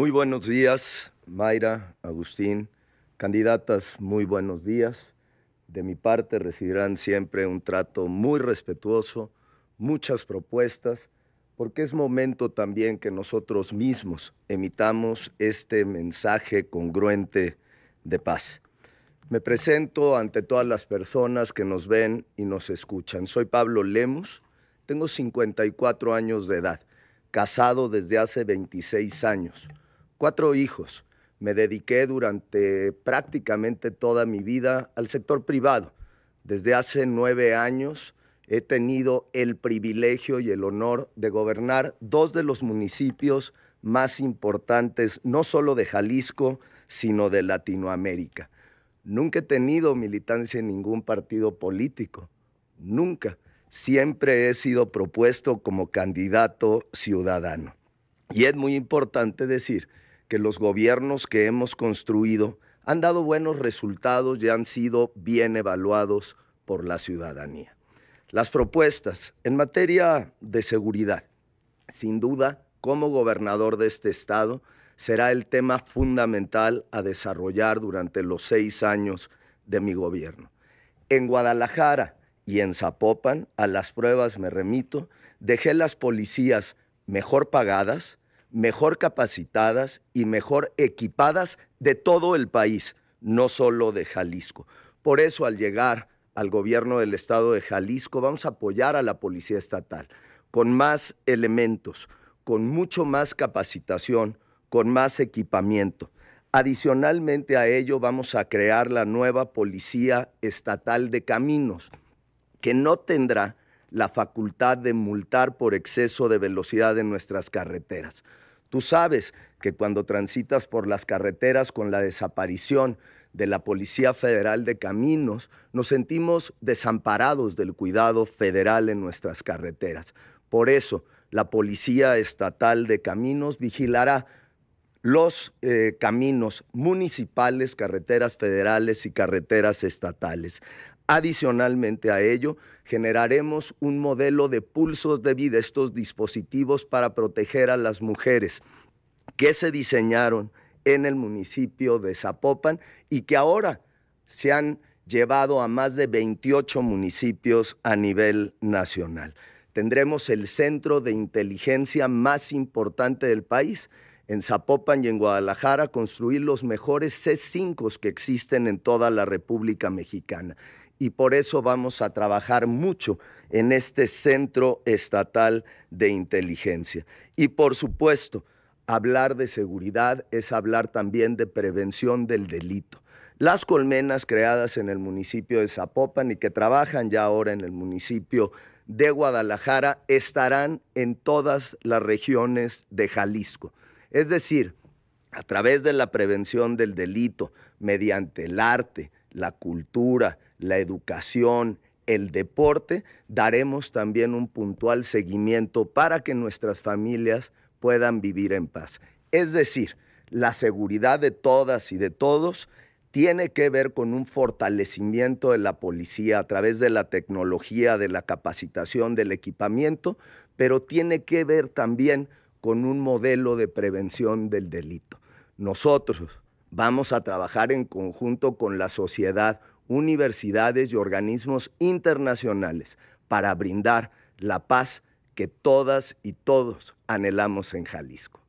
Muy buenos días, Mayra, Agustín, candidatas, muy buenos días. De mi parte recibirán siempre un trato muy respetuoso, muchas propuestas, porque es momento también que nosotros mismos emitamos este mensaje congruente de paz. Me presento ante todas las personas que nos ven y nos escuchan. Soy Pablo Lemus, tengo 54 años de edad, casado desde hace 26 años cuatro hijos. Me dediqué durante prácticamente toda mi vida al sector privado. Desde hace nueve años he tenido el privilegio y el honor de gobernar dos de los municipios más importantes, no solo de Jalisco, sino de Latinoamérica. Nunca he tenido militancia en ningún partido político, nunca. Siempre he sido propuesto como candidato ciudadano. Y es muy importante decir que los gobiernos que hemos construido han dado buenos resultados y han sido bien evaluados por la ciudadanía. Las propuestas en materia de seguridad, sin duda, como gobernador de este estado, será el tema fundamental a desarrollar durante los seis años de mi gobierno. En Guadalajara y en Zapopan, a las pruebas me remito, dejé las policías mejor pagadas, mejor capacitadas y mejor equipadas de todo el país, no solo de Jalisco. Por eso al llegar al gobierno del estado de Jalisco vamos a apoyar a la Policía Estatal con más elementos, con mucho más capacitación, con más equipamiento. Adicionalmente a ello vamos a crear la nueva Policía Estatal de Caminos, que no tendrá la facultad de multar por exceso de velocidad en nuestras carreteras. Tú sabes que cuando transitas por las carreteras con la desaparición de la Policía Federal de Caminos, nos sentimos desamparados del cuidado federal en nuestras carreteras. Por eso, la Policía Estatal de Caminos vigilará los eh, caminos municipales, carreteras federales y carreteras estatales. Adicionalmente a ello, generaremos un modelo de pulsos de vida, estos dispositivos para proteger a las mujeres que se diseñaron en el municipio de Zapopan y que ahora se han llevado a más de 28 municipios a nivel nacional. Tendremos el centro de inteligencia más importante del país en Zapopan y en Guadalajara, construir los mejores C5 que existen en toda la República Mexicana y por eso vamos a trabajar mucho en este Centro Estatal de Inteligencia. Y por supuesto, hablar de seguridad es hablar también de prevención del delito. Las colmenas creadas en el municipio de Zapopan y que trabajan ya ahora en el municipio de Guadalajara estarán en todas las regiones de Jalisco. Es decir, a través de la prevención del delito, mediante el arte, la cultura, la educación, el deporte, daremos también un puntual seguimiento para que nuestras familias puedan vivir en paz. Es decir, la seguridad de todas y de todos tiene que ver con un fortalecimiento de la policía a través de la tecnología, de la capacitación, del equipamiento, pero tiene que ver también con un modelo de prevención del delito. Nosotros, Vamos a trabajar en conjunto con la sociedad, universidades y organismos internacionales para brindar la paz que todas y todos anhelamos en Jalisco.